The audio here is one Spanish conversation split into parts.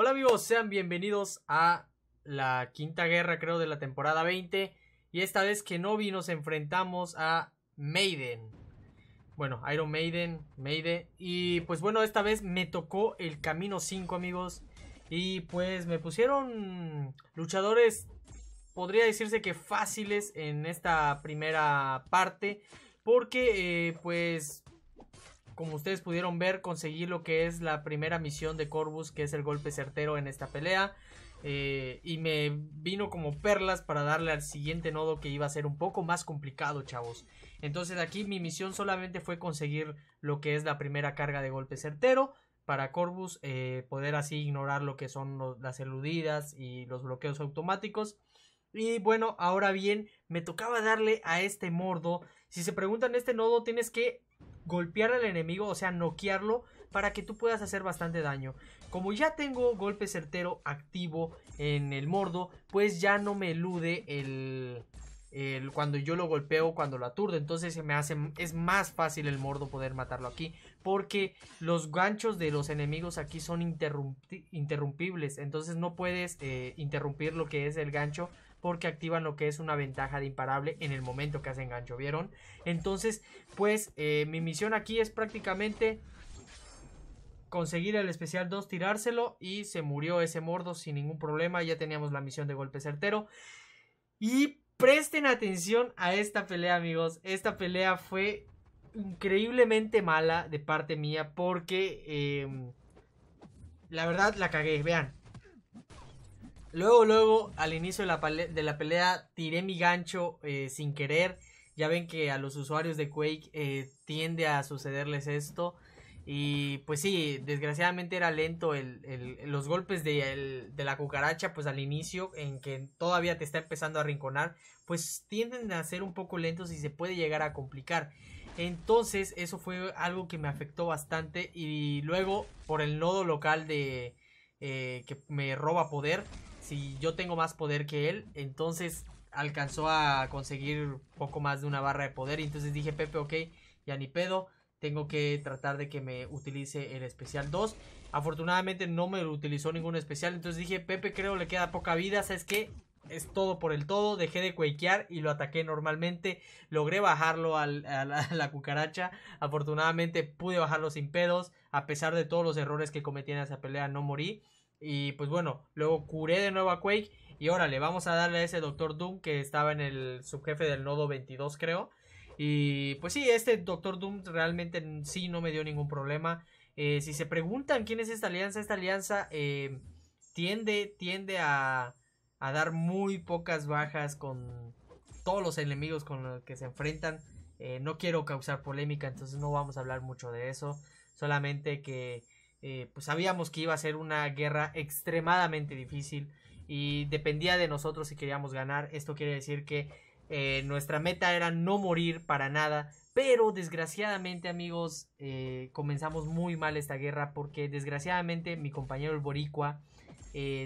Hola amigos, sean bienvenidos a la quinta guerra creo de la temporada 20 y esta vez que vi nos enfrentamos a Maiden. Bueno, Iron Maiden, Maiden y pues bueno, esta vez me tocó el camino 5 amigos y pues me pusieron luchadores podría decirse que fáciles en esta primera parte porque eh, pues como ustedes pudieron ver, conseguí lo que es la primera misión de Corvus, que es el golpe certero en esta pelea. Eh, y me vino como perlas para darle al siguiente nodo que iba a ser un poco más complicado, chavos. Entonces aquí mi misión solamente fue conseguir lo que es la primera carga de golpe certero para Corvus, eh, poder así ignorar lo que son las eludidas y los bloqueos automáticos. Y bueno, ahora bien, me tocaba darle a este mordo. Si se preguntan, este nodo tienes que golpear al enemigo, o sea, noquearlo, para que tú puedas hacer bastante daño. Como ya tengo golpe certero activo en el mordo, pues ya no me elude el, el, cuando yo lo golpeo, cuando lo aturdo. Entonces se me hace, es más fácil el mordo poder matarlo aquí. Porque los ganchos de los enemigos aquí son interrumpibles. Entonces no puedes eh, interrumpir lo que es el gancho porque activan lo que es una ventaja de imparable en el momento que hacen gancho, ¿vieron? Entonces, pues eh, mi misión aquí es prácticamente conseguir el especial 2, tirárselo y se murió ese mordo sin ningún problema, ya teníamos la misión de golpe certero. Y presten atención a esta pelea, amigos, esta pelea fue increíblemente mala de parte mía porque... Em, la verdad la cagué, vean, Luego, luego, al inicio de la, de la pelea, tiré mi gancho eh, sin querer. Ya ven que a los usuarios de Quake eh, tiende a sucederles esto. Y pues sí, desgraciadamente era lento los golpes de, la cucaracha, pues al inicio, en que todavía te está empezando a rinconar, pues tienden a ser un poco lentos y se puede llegar a complicar. Entonces eso fue algo que me afectó bastante y luego por el nodo local de eh, que me roba poder, si yo tengo más poder que él, entonces alcanzó a conseguir poco más de una barra de poder. Y entonces dije, Pepe, ok, ya ni pedo. Tengo que tratar de que me utilice el especial 2. Afortunadamente no me utilizó ningún especial. Entonces dije, Pepe, creo le queda poca vida. ¿Sabes qué? es todo por el todo, dejé de cuequear y lo ataqué normalmente, logré bajarlo a, la, a, la, cucaracha, afortunadamente pude bajarlo sin pedos, a pesar de todos los errores que cometí en esa pelea no morí, y pues bueno, luego curé de nuevo a Quake. Y órale, vamos a darle a ese Doctor Doom que estaba en el subjefe del nodo 22, creo. Y pues sí, este Doctor Doom realmente sí no me dio ningún problema. Eh, si se preguntan quién es esta alianza, esta alianza eh, tiende, tiende a, dar muy pocas bajas con todos los enemigos con los que se enfrentan. Eh, no quiero causar polémica, entonces no vamos a hablar mucho de eso. Solamente que eh, pues sabíamos que iba a ser una guerra extremadamente difícil y dependía de nosotros si queríamos ganar. Esto quiere decir que eh, nuestra meta era no morir para nada. Pero desgraciadamente amigos eh, comenzamos muy mal esta guerra porque desgraciadamente mi compañero el boricua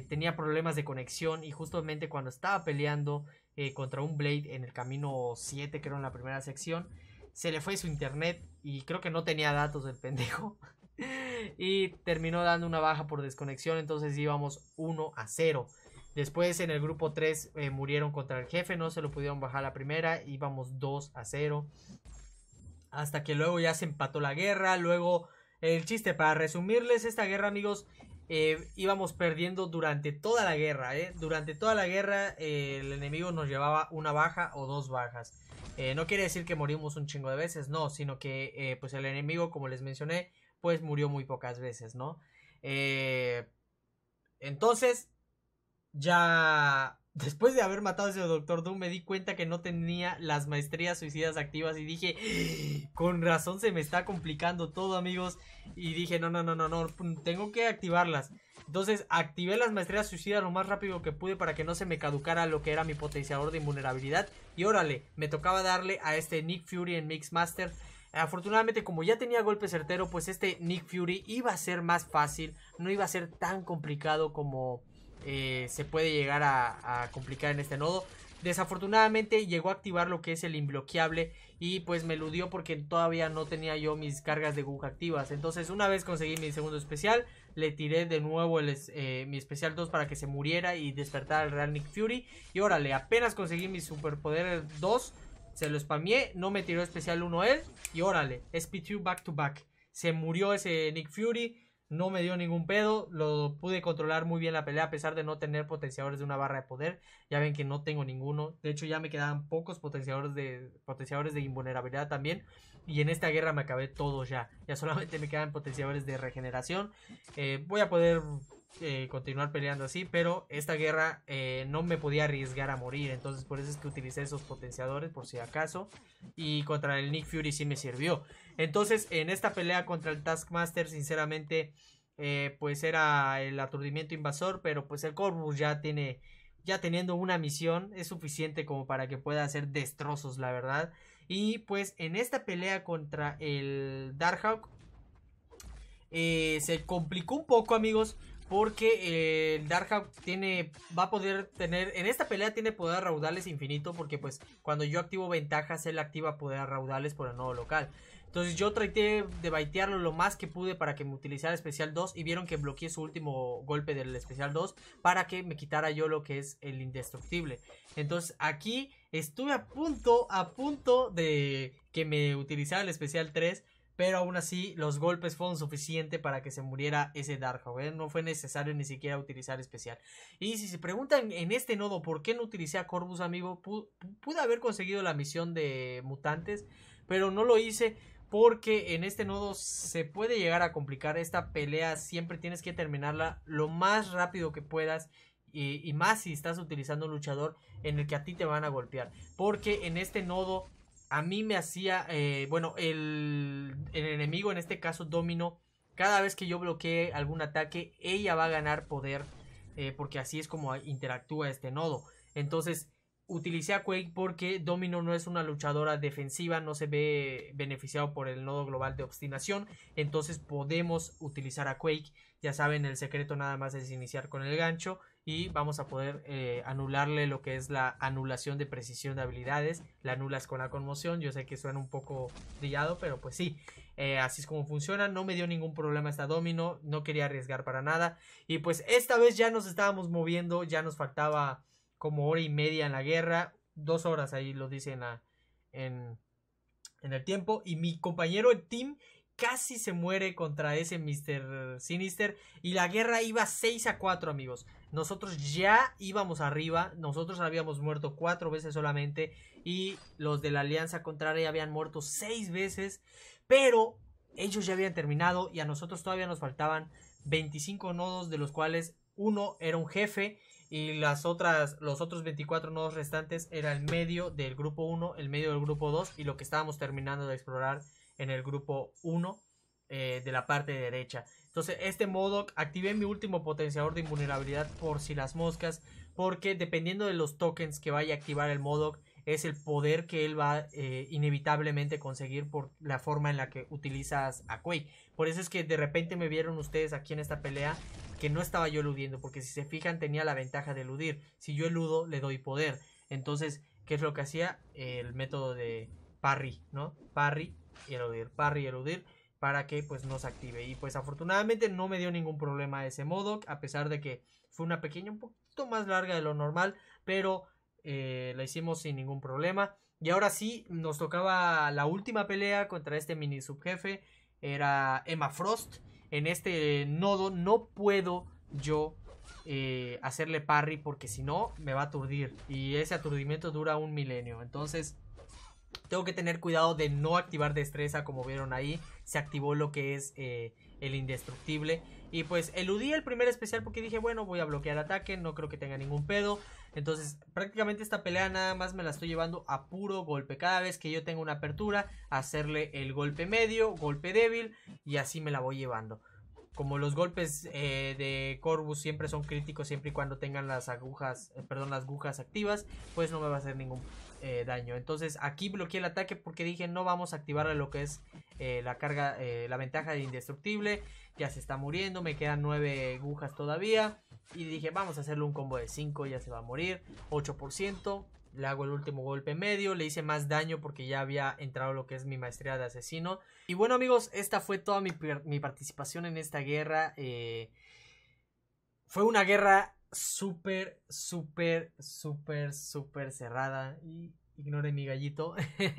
tenía problemas de conexión y justamente cuando estaba peleando contra un Blade en el camino 7 creo en la primera sección se le fue su internet y creo que no tenía datos del pendejo. y terminó dando una baja por desconexión, entonces íbamos 1 a 0. Después en el grupo 3 eh, murieron contra el jefe, no se lo pudieron bajar la primera, íbamos 2 a 0. Hasta que luego ya se empató la guerra, luego el chiste, para resumirles esta guerra amigos, eh, íbamos perdiendo durante toda la guerra, eh. durante toda la guerra el enemigo nos llevaba una baja o dos bajas. no quiere decir que morimos un chingo de veces, no, sino que pues el enemigo, como les mencioné, pues murió muy pocas veces, ¿no? Eh, entonces, ya después de haber matado a ese Doctor Doom, me di cuenta que no tenía las maestrías suicidas activas y dije, ¡Ah! con razón se me está complicando todo, amigos. Y dije, no, no, no, no, no, tengo que activarlas. Entonces, activé las maestrías suicidas lo más rápido que pude para que no se me caducara lo que era mi potenciador de invulnerabilidad. Y órale, me tocaba darle a este Nick Fury en Mix Master Afortunadamente, como ya tenía golpe certero, pues este Nick Fury iba a ser más fácil, no iba a ser tan complicado como eh, se puede llegar a, complicar en este nodo. Desafortunadamente llegó a activar lo que es el imbloqueable y pues me eludió porque todavía no tenía yo mis cargas de guja activas. Entonces una vez conseguí mi segundo especial, le tiré de nuevo eh, mi especial 2 para que se muriera y despertara al Real Nick Fury. Y órale, apenas conseguí mi superpoder 2, se lo spameé, no me tiró especial 1 él. Y órale, SP2 back to back. Se murió ese Nick Fury. No me dio ningún pedo. Lo pude controlar muy bien la pelea a pesar de no tener potenciadores de una barra de poder. Ya ven que no tengo ninguno. De hecho ya me quedaban pocos potenciadores de, potenciadores de invulnerabilidad también. Y en esta guerra me acabé todo ya. Ya solamente me quedan potenciadores de regeneración. Eh, voy a poder eh, continuar peleando así, pero esta guerra eh, no me podía arriesgar a morir, entonces por eso es que utilicé esos potenciadores por si acaso, y contra el Nick Fury sí me sirvió. Entonces en esta pelea contra el Taskmaster, sinceramente, eh, pues era el aturdimiento invasor, pero pues el Corvus ya tiene, ya teniendo una misión, es suficiente como para que pueda hacer destrozos, la verdad. Y pues en esta pelea contra el Darkhawk, se complicó un poco, amigos. Porque el eh, tiene. Va a poder tener. En esta pelea tiene poder raudales infinito. Porque pues cuando yo activo ventajas, él activa poder raudales por el nuevo local. Entonces yo traté de baitearlo lo más que pude para que me utilizara especial 2 y vieron que bloqueé su último golpe del especial 2 para que me quitara yo lo que es el indestructible. Entonces aquí estuve a punto, a punto de que me utilizara el especial 3, pero aún así los golpes fueron suficientes para que se muriera ese Darkhawk. ¿eh? No fue necesario ni siquiera utilizar especial. Y si se preguntan en este nodo por qué no utilicé a Corvus, amigo, pude haber conseguido la misión de mutantes, pero no lo hice. Porque en este nodo se puede llegar a complicar esta pelea. Siempre tienes que terminarla lo más rápido que puedas. Y, y más si estás utilizando un luchador en el que a ti te van a golpear. Porque en este nodo a mí me hacía, eh, bueno, el, enemigo, en este caso Domino, cada vez que yo bloquee algún ataque, ella va a ganar poder, eh, porque así es como interactúa este nodo. Entonces, utilicé a Quake porque Domino no es una luchadora defensiva, no se ve beneficiado por el nodo global de obstinación, entonces podemos utilizar a Quake. Ya saben, el secreto nada más es iniciar con el gancho y vamos a poder eh, anularle lo que es la anulación de precisión de habilidades. La anulas con la conmoción. Yo sé que suena un poco brillado, pero pues sí. Eh, así es como funciona. No me dio ningún problema esta domino. No quería arriesgar para nada. Y pues esta vez ya nos estábamos moviendo. Ya nos faltaba como hora y media en la guerra. Dos horas ahí lo dicen ah, en, en, el tiempo. Y mi compañero el team casi se muere contra ese Mr. Sinister. Y la guerra iba 6 a 4, amigos. Nosotros ya íbamos arriba. Nosotros habíamos muerto 4 veces solamente. Y los de la Alianza Contraria habían muerto 6 veces. Pero ellos ya habían terminado. Y a nosotros todavía nos faltaban 25 nodos. De los cuales uno era un jefe. Y las otras, los otros 24 nodos restantes era el medio del grupo 1, el medio del grupo 2 y lo que estábamos terminando de explorar en el grupo 1 eh, de la parte derecha. Entonces, este modo activé mi último potenciador de invulnerabilidad por si las moscas, porque dependiendo de los tokens que vaya a activar el modoc es el poder que él va eh, inevitablemente conseguir por la forma en la que utilizas a Quake. Por eso es que de repente me vieron ustedes aquí en esta pelea que no estaba yo eludiendo, porque si se fijan tenía la ventaja de eludir. Si yo eludo, le doy poder. Entonces, ¿qué es lo que hacía? El método de parry, ¿no? Parry y eludir, parry y eludir para que pues no se active. Y pues afortunadamente no me dio ningún problema ese modo, a pesar de que fue una pequeña, un poquito más larga de lo normal, pero eh, la hicimos sin ningún problema. Y ahora sí, nos tocaba la última pelea contra este mini subjefe, era Emma Frost. En este nodo no puedo yo eh, hacerle parry porque si no me va a aturdir. Y ese aturdimiento dura un milenio. Entonces tengo que tener cuidado de no activar destreza, como vieron ahí. Se activó lo que es eh, el indestructible. Y pues eludí el primer especial porque dije, bueno, voy a bloquear ataque, no creo que tenga ningún pedo. Entonces prácticamente esta pelea nada más me la estoy llevando a puro golpe. Cada vez que yo tenga una apertura, hacerle el golpe medio, golpe débil y así me la voy llevando como los golpes eh, de Corvus siempre son críticos siempre y cuando tengan las agujas, eh, perdón, las agujas activas, pues no me va a hacer ningún eh, daño. Entonces aquí bloqueé el ataque porque dije no vamos a activar lo que es eh, la carga, eh, la ventaja de indestructible. Ya se está muriendo, me quedan 9 agujas todavía. Y dije vamos a hacerle un combo de 5, ya se va a morir. 8%, le hago el último golpe medio, le hice más daño porque ya había entrado lo que es mi maestría de asesino. Y bueno amigos, esta fue toda mi participación en esta guerra. fue una guerra súper, súper, súper, súper cerrada. Y ignore mi gallito.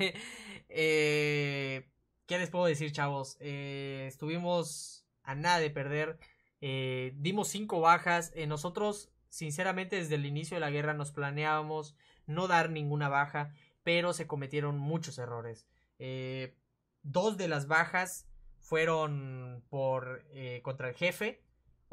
Eh, ¿Qué les puedo decir, chavos? Eh, estuvimos a nada de perder. Eh, dimos cinco bajas. nosotros, sinceramente, desde el inicio de la guerra nos planeábamos no dar ninguna baja, pero se cometieron muchos errores. dos de las bajas fueron por contra el jefe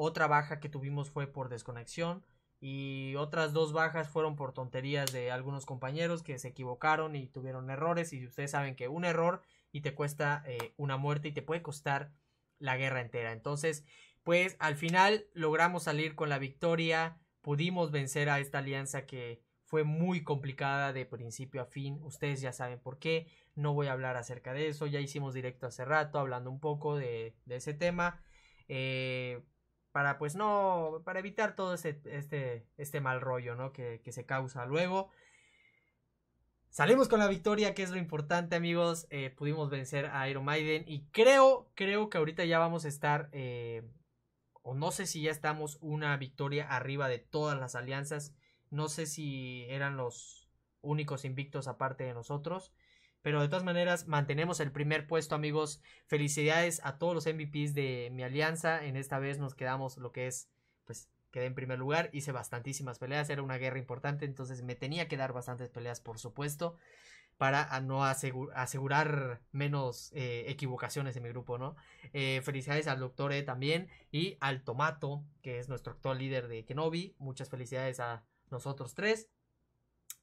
otra baja que tuvimos fue por desconexión y otras dos bajas fueron por tonterías de algunos compañeros que se equivocaron y tuvieron errores y ustedes saben que un error y te cuesta eh, una muerte y te puede costar la guerra entera. Entonces, pues al final logramos salir con la victoria, pudimos vencer a esta alianza que fue muy complicada de principio a fin, ustedes ya saben por qué, no voy a hablar acerca de eso, ya hicimos directo hace rato hablando un poco de, de ese tema. Eh, para pues no, para evitar todo este, este, este mal rollo, ¿no? Que, se causa luego. Salimos con la victoria, que es lo importante, amigos. Eh, pudimos vencer a Iron Maiden y creo, creo que ahorita ya vamos a estar, eh, o no sé si ya estamos una victoria arriba de todas las alianzas. No sé si eran los únicos invictos aparte de nosotros. Pero de todas maneras, mantenemos el primer puesto, amigos. Felicidades a todos los MVPs de mi alianza. En esta vez nos quedamos lo que es, pues, quedé en primer lugar. Hice bastantísimas peleas, era una guerra importante, entonces me tenía que dar bastantes peleas, por supuesto, para no asegurar menos eh, equivocaciones en mi grupo, ¿no? Eh, felicidades al Doctor E también y al Tomato, que es nuestro actual líder de Kenobi. Muchas felicidades a nosotros tres.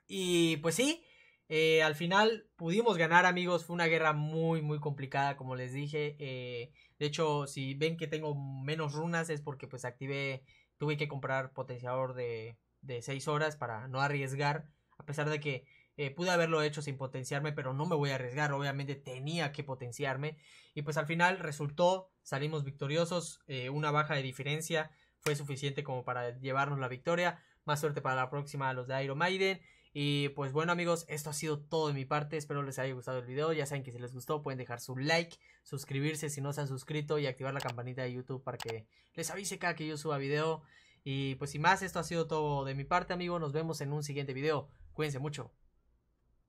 Y pues sí, eh, al final pudimos ganar, amigos. Fue una guerra muy, muy complicada, como les dije. Eh, de hecho, si ven que tengo menos runas es porque pues activé, tuve que comprar potenciador de, 6 horas para no arriesgar. A pesar de que eh, pude haberlo hecho sin potenciarme, pero no me voy a arriesgar. Obviamente tenía que potenciarme. Y pues al final resultó, salimos victoriosos. una baja de diferencia fue suficiente como para llevarnos la victoria. Más suerte para la próxima a los de Iron Maiden. Y pues bueno amigos, esto ha sido todo de mi parte, espero les haya gustado el video, ya saben que si les gustó pueden dejar su like, suscribirse si no se han suscrito y activar la campanita de YouTube para que les avise cada que yo suba video. Y pues sin más, esto ha sido todo de mi parte amigos, nos vemos en un siguiente video, cuídense mucho,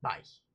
bye.